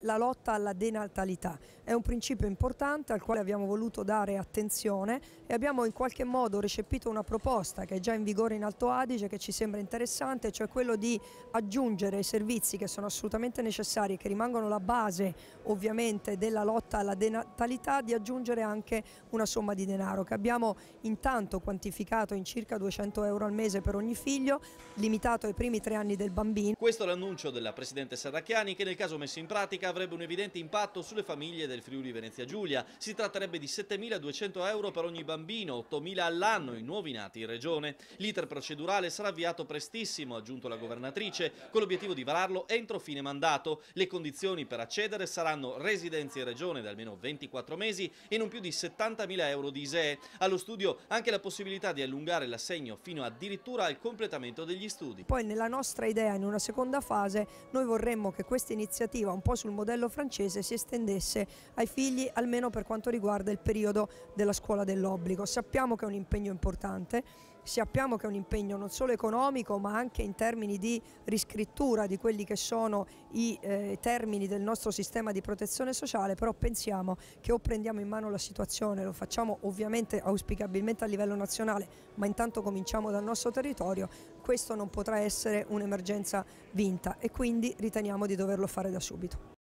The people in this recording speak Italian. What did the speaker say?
La lotta alla denatalità è un principio importante al quale abbiamo voluto dare attenzione e abbiamo in qualche modo recepito una proposta che è già in vigore in Alto Adige che ci sembra interessante, cioè quello di aggiungere i servizi che sono assolutamente necessari e che rimangono la base ovviamente della lotta alla denatalità, di aggiungere anche una somma di denaro che abbiamo intanto quantificato in circa 200 euro al mese per ogni figlio, limitato ai primi tre anni del bambino. Questo è l'annuncio della Presidente Serracchiani che nel caso messo in pratica che avrebbe un evidente impatto sulle famiglie del Friuli Venezia Giulia. Si tratterebbe di 7.200 euro per ogni bambino, 8.000 all'anno i nuovi nati in regione. L'iter procedurale sarà avviato prestissimo, ha aggiunto la governatrice, con l'obiettivo di vararlo entro fine mandato. Le condizioni per accedere saranno residenze in regione da almeno 24 mesi e non più di 70.000 euro di ISEE. Allo studio anche la possibilità di allungare l'assegno fino addirittura al completamento degli studi. Poi nella nostra idea, in una seconda fase, noi vorremmo che questa iniziativa, un po' sul modello francese si estendesse ai figli almeno per quanto riguarda il periodo della scuola dell'obbligo. Sappiamo che è un impegno importante, sappiamo che è un impegno non solo economico ma anche in termini di riscrittura di quelli che sono i eh, termini del nostro sistema di protezione sociale, però pensiamo che o prendiamo in mano la situazione, lo facciamo ovviamente auspicabilmente a livello nazionale, ma intanto cominciamo dal nostro territorio, questo non potrà essere un'emergenza vinta e quindi riteniamo di doverlo fare da subito.